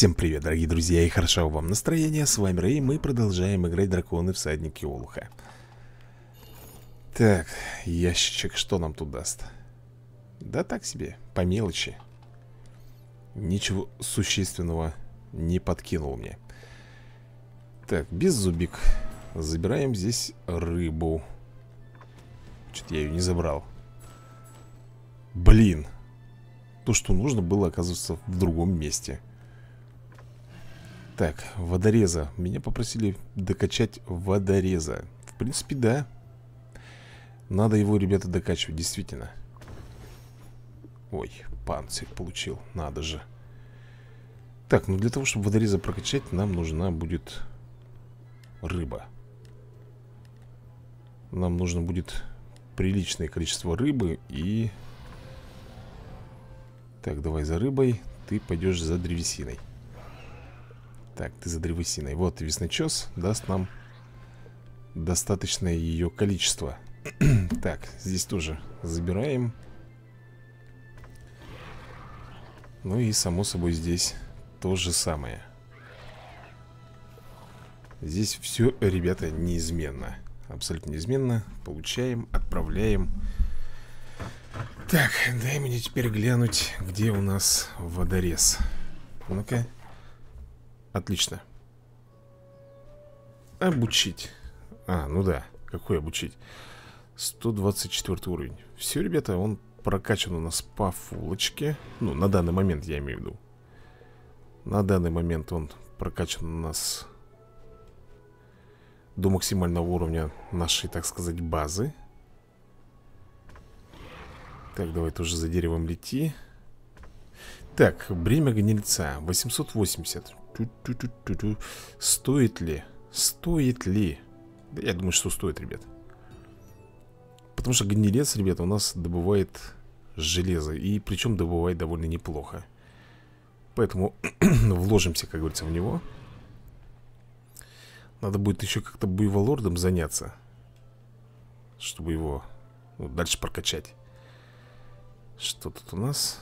Всем привет, дорогие друзья, и хорошо вам настроения. С вами Рэй, мы продолжаем играть Драконы Всадники Олуха. Так, ящичек что нам тут даст? Да так себе, по мелочи. Ничего существенного не подкинул мне. Так, без зубик. Забираем здесь рыбу. Что-то я ее не забрал. Блин. То, что нужно было, оказывается, в другом месте. Так, водореза Меня попросили докачать водореза В принципе, да Надо его, ребята, докачивать, действительно Ой, панцирь получил, надо же Так, ну для того, чтобы водореза прокачать Нам нужна будет рыба Нам нужно будет приличное количество рыбы И... Так, давай за рыбой Ты пойдешь за древесиной так, ты за древесиной. Вот весночес даст нам достаточное ее количество. так, здесь тоже забираем. Ну и само собой здесь то же самое. Здесь все, ребята, неизменно. Абсолютно неизменно. Получаем, отправляем. Так, дай мне теперь глянуть, где у нас водорез. Ну-ка. Отлично Обучить А, ну да, какой обучить 124 уровень Все, ребята, он прокачан у нас по фулочке Ну, на данный момент я имею в виду На данный момент он прокачан у нас До максимального уровня нашей, так сказать, базы Так, давай тоже за деревом лети так, бремя гнильца 880 Стоит ли? Стоит ли? Да я думаю, что стоит, ребят. Потому что гнилец, ребята, у нас добывает железо. И причем добывает довольно неплохо. Поэтому вложимся, как говорится, в него. Надо будет еще как-то боеволордом заняться. Чтобы его ну, дальше прокачать. Что тут у нас?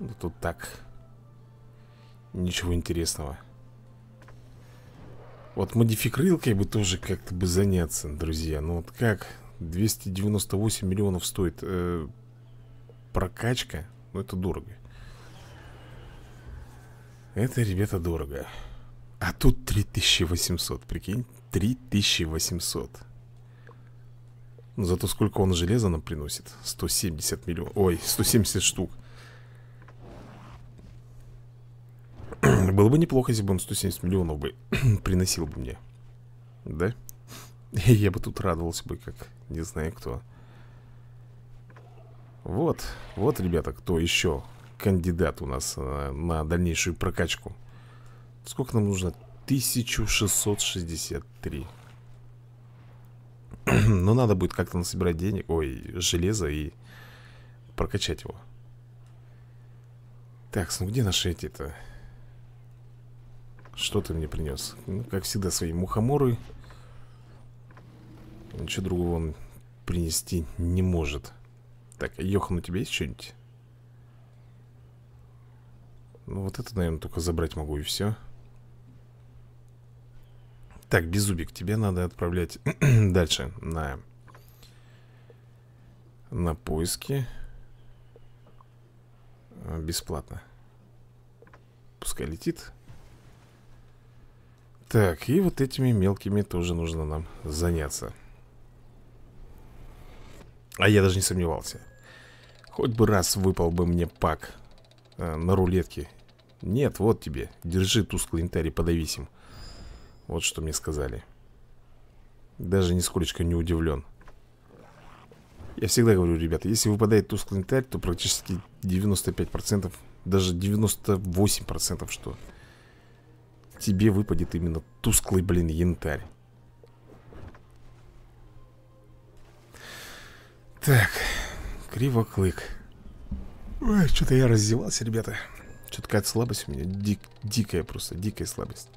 Ну, тут так. Ничего интересного. Вот модификрылкой бы тоже как-то бы заняться, друзья. Ну вот как? 298 миллионов стоит э, прокачка. Ну это дорого. Это, ребята, дорого. А тут 3800, прикинь. 3800. Ну, зато сколько он железа нам приносит? 170 миллионов. Ой, 170 штук. Было бы неплохо, если бы он 170 миллионов бы приносил бы мне. Да? Я бы тут радовался бы, как не знаю кто. Вот, вот, ребята, кто еще кандидат у нас э, на, дальнейшую прокачку. Сколько нам нужно? 1663. Но надо будет как-то насобирать денег, ой, железо и прокачать его. Так, ну где наши эти-то? Что ты мне принес? Ну, как всегда, свои мухоморы. Ничего другого он принести не может. Так, а Йохан, у тебя есть что-нибудь? Ну, вот это, наверное, только забрать могу, и все. Так, Безубик, тебе надо отправлять дальше на... На поиски. Э, бесплатно. Пускай летит. Так, и вот этими мелкими тоже нужно нам заняться А я даже не сомневался Хоть бы раз выпал бы мне пак а, на рулетке Нет, вот тебе, держи тусклый интарий, подависим. Вот что мне сказали Даже нисколечко не удивлен я всегда говорю, ребята, если выпадает тусклый интарь, то практически 95%, даже 98% что тебе выпадет именно тусклый, блин, янтарь. Так, кривоклык. Ой, что-то я раздевался, ребята. Что-то какая-то слабость у меня. Дик, дикая просто, дикая слабость.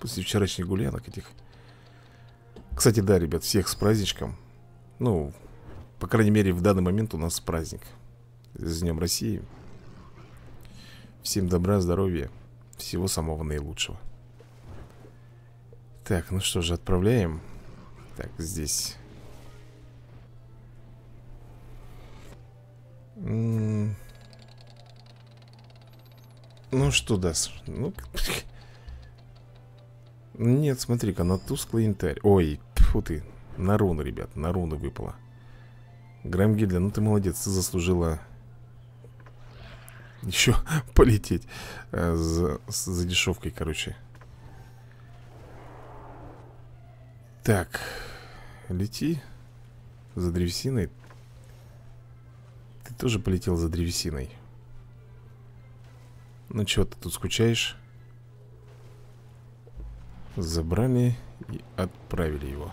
После вчерашних гулянок этих. Кстати, да, ребят, всех с праздничком. Ну, по крайней мере, в данный момент у нас праздник. С Днем России. Всем добра, здоровья. Всего самого наилучшего. Так, ну что же, отправляем Так, здесь Ну что даст? Ну Нет, смотри-ка, на тусклый янтарь Ой, фу ты На руну, ребят, на руну выпало Грамгильда, ну ты молодец, ты заслужила еще полететь э, за, за дешевкой, короче. Так, лети за древесиной. Ты тоже полетел за древесиной. Ну чего ты тут скучаешь? Забрали и отправили его.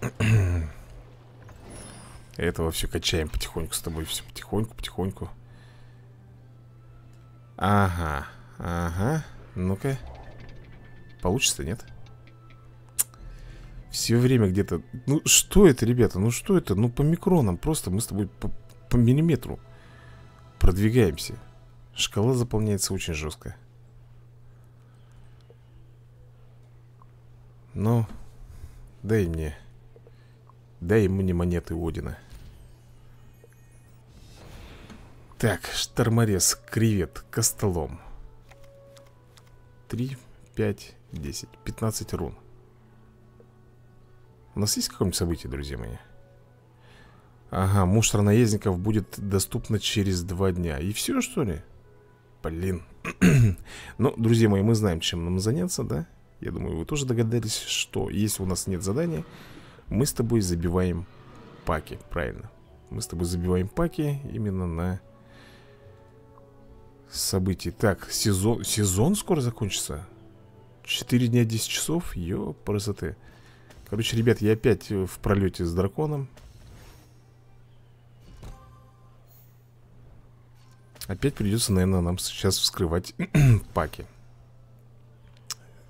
Этого все качаем потихоньку с тобой. Все потихоньку, потихоньку. Ага, ага. Ну-ка. Получится, нет? Нет. Все время где-то... Ну что это, ребята? Ну что это? Ну по микронам просто мы с тобой по, по миллиметру продвигаемся. Шкала заполняется очень жестко. Ну, дай мне... Дай мне монеты Одина. Так, шторморез, кревет, костолом. Три, пять, десять, пятнадцать рун. У нас есть какое-нибудь событие, друзья мои? Ага, муштра наездников будет доступно через два дня И все, что ли? Блин Ну, друзья мои, мы знаем, чем нам заняться, да? Я думаю, вы тоже догадались, что если у нас нет задания Мы с тобой забиваем паки, правильно Мы с тобой забиваем паки именно на событий Так, сезон, сезон скоро закончится? Четыре дня 10 часов? Ё, красоты Короче, ребят, я опять э, в пролете с драконом. Опять придется, наверное, нам сейчас вскрывать паки.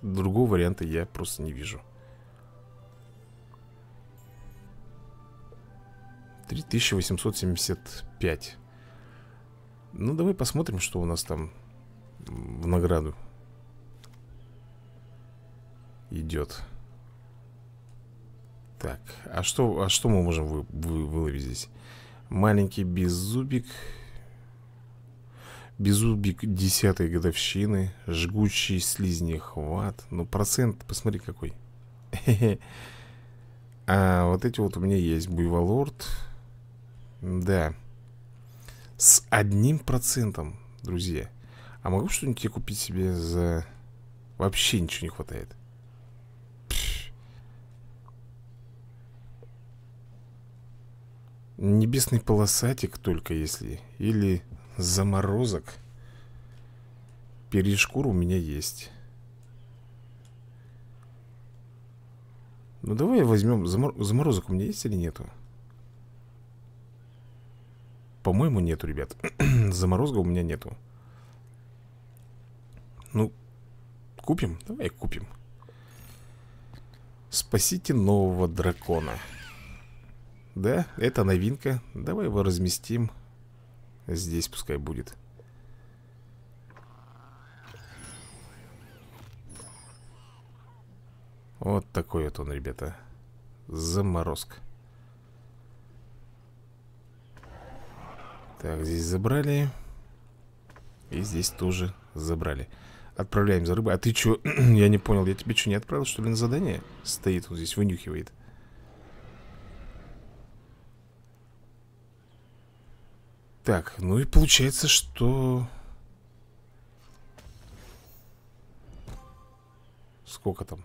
Другого варианта я просто не вижу. 3875. Ну, давай посмотрим, что у нас там в награду идет. Так, а что, а что мы можем вы, вы, выловить здесь? Маленький беззубик Беззубик десятой годовщины Жгучий слизнехват Ну процент, посмотри какой А вот эти вот у меня есть Буйволорд Да С одним процентом, друзья А могу что-нибудь купить себе за... Вообще ничего не хватает Небесный полосатик только если Или заморозок Перешкур у меня есть Ну давай возьмем Замор... Заморозок у меня есть или нету? По-моему нету, ребят Заморозка у меня нету Ну Купим? Давай купим Спасите нового дракона да, это новинка Давай его разместим Здесь пускай будет Вот такой вот он, ребята заморозк. Так, здесь забрали И здесь тоже забрали Отправляем за рыбой А ты чё? я не понял, я тебе что, не отправил, что ли, на задание? Стоит он здесь, вынюхивает Так, ну и получается, что... Сколько там?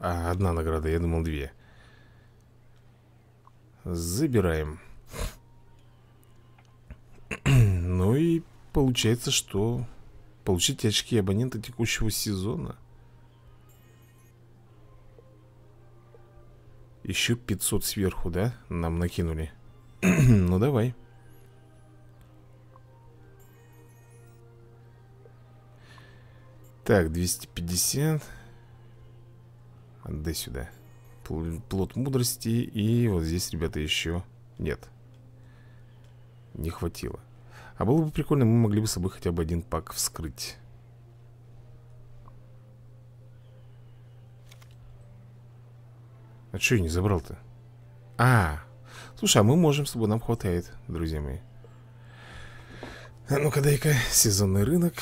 А, одна награда, я думал две Забираем Ну и получается, что получить очки абонента текущего сезона Еще 500 сверху, да? Нам накинули Ну давай Так, 250 Отдай сюда Плод мудрости И вот здесь, ребята, еще нет Не хватило А было бы прикольно, мы могли бы с собой хотя бы один пак вскрыть А что я не забрал-то? А, слушай, а мы можем с собой, нам хватает, друзья мои а ну-ка, дай-ка, сезонный рынок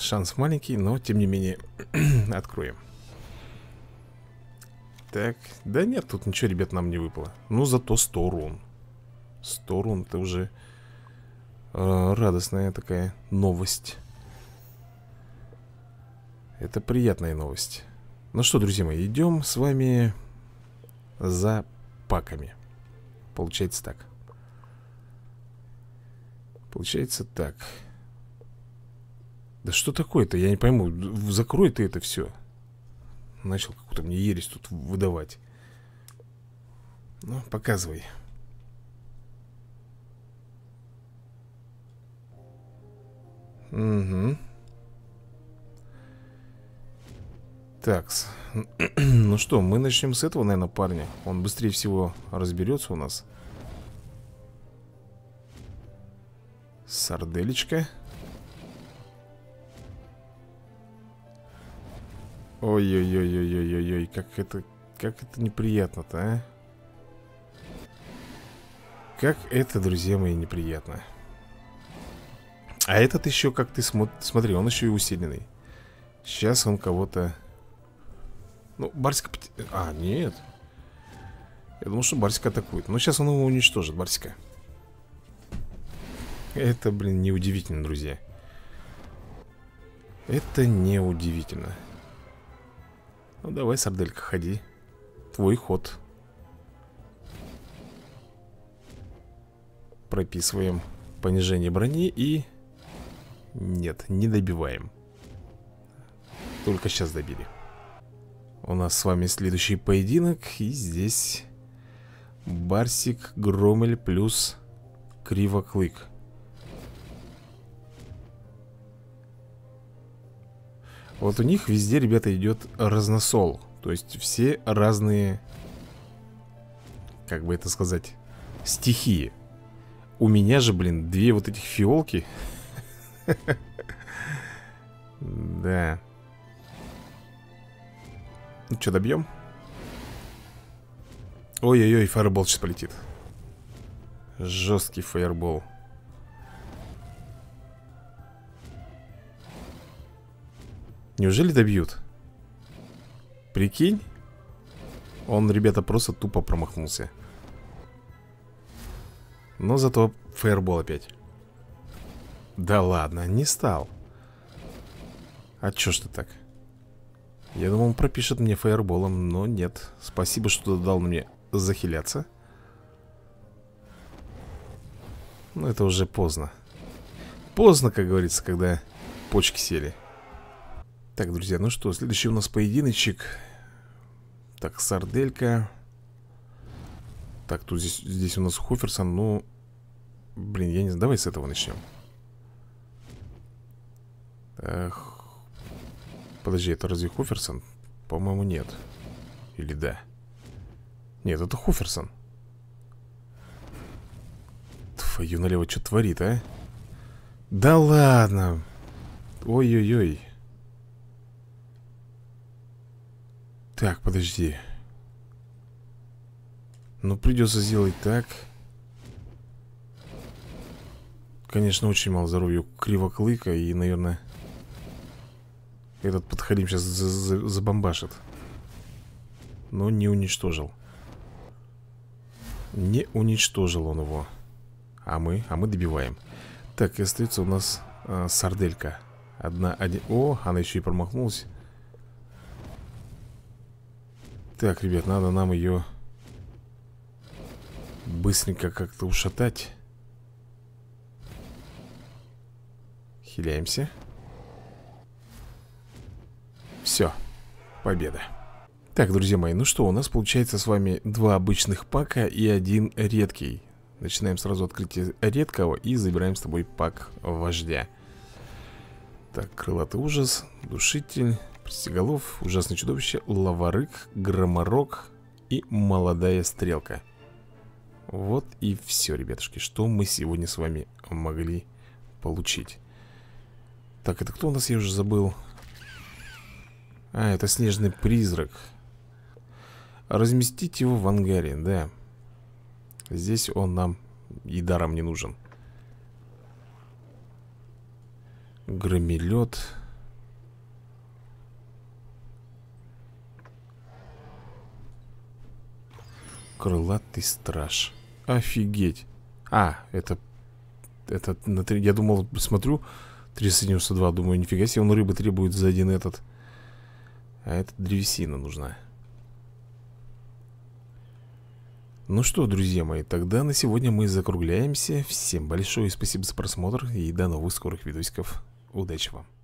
Шанс маленький, но тем не менее откроем. Так, да нет, тут ничего, ребят, нам не выпало. Ну, зато 100 рун. 100 рун, это уже э, радостная такая новость. Это приятная новость. Ну что, друзья мои, идем с вами за паками. Получается так. Получается так. Да что такое-то, я не пойму Закрой ты это все Начал какую-то мне ересь тут выдавать Ну, показывай Угу Такс Ну что, мы начнем с этого, наверное, парня Он быстрее всего разберется у нас Сарделечка Ой-ой-ой-ой-ой-ой, как это, как это неприятно-то, а? Как это, друзья мои, неприятно. А этот еще, как ты смо... смотри, он еще и усиленный. Сейчас он кого-то... Ну, Барсик... А, нет. Я думал, что Барсик атакует. Но ну, сейчас он его уничтожит, Барсика. Это, блин, неудивительно, друзья. Это неудивительно. удивительно. Ну давай, сарделька, ходи Твой ход Прописываем понижение брони и... Нет, не добиваем Только сейчас добили У нас с вами следующий поединок И здесь... Барсик, Громель плюс Кривоклык Вот у них везде, ребята, идет разносол То есть все разные, как бы это сказать, стихии У меня же, блин, две вот этих фиолки Да Ну что, добьем? Ой-ой-ой, фаербол сейчас полетит Жесткий фаербол Неужели добьют? Прикинь? Он, ребята, просто тупо промахнулся. Но зато фейербол опять. Да ладно, не стал. А чё ж ты так? Я думал, он пропишет мне фейерболом, но нет. Спасибо, что дал мне захиляться. Но это уже поздно. Поздно, как говорится, когда почки сели. Так, друзья, ну что, следующий у нас поединочек Так, сарделька Так, тут здесь, здесь у нас Хоферсон, ну Блин, я не знаю, давай с этого начнем Эх, Подожди, это разве Хоферсон? По-моему, нет Или да? Нет, это Хоферсон Твою налево, что творит, а? Да ладно Ой-ой-ой Так, подожди. Ну, придется сделать так. Конечно, очень мало здоровья Кривоклыка. И, наверное, этот подходим сейчас за -за забомбашит. Но не уничтожил. Не уничтожил он его. А мы? А мы добиваем. Так, и остается у нас а, сарделька. Одна, один... О, она еще и промахнулась. Так, ребят, надо нам ее Быстренько как-то ушатать Хиляемся Все, победа Так, друзья мои, ну что, у нас получается с вами два обычных пака и один редкий Начинаем сразу открытие редкого и забираем с тобой пак вождя Так, крылатый ужас, душитель Пятиголов, Ужасное чудовище, Лаварык, Громорок и Молодая Стрелка Вот и все, ребятушки, что мы сегодня с вами могли получить Так, это кто у нас, я уже забыл А, это Снежный Призрак Разместить его в ангаре, да Здесь он нам и даром не нужен Громелет Крылатый страж. Офигеть. А, это... Это на три... Я думал, смотрю, 392, думаю, нифига себе, он рыбы требует за один этот. А это древесина нужна. Ну что, друзья мои, тогда на сегодня мы закругляемся. Всем большое спасибо за просмотр и до новых скорых видосиков. Удачи вам!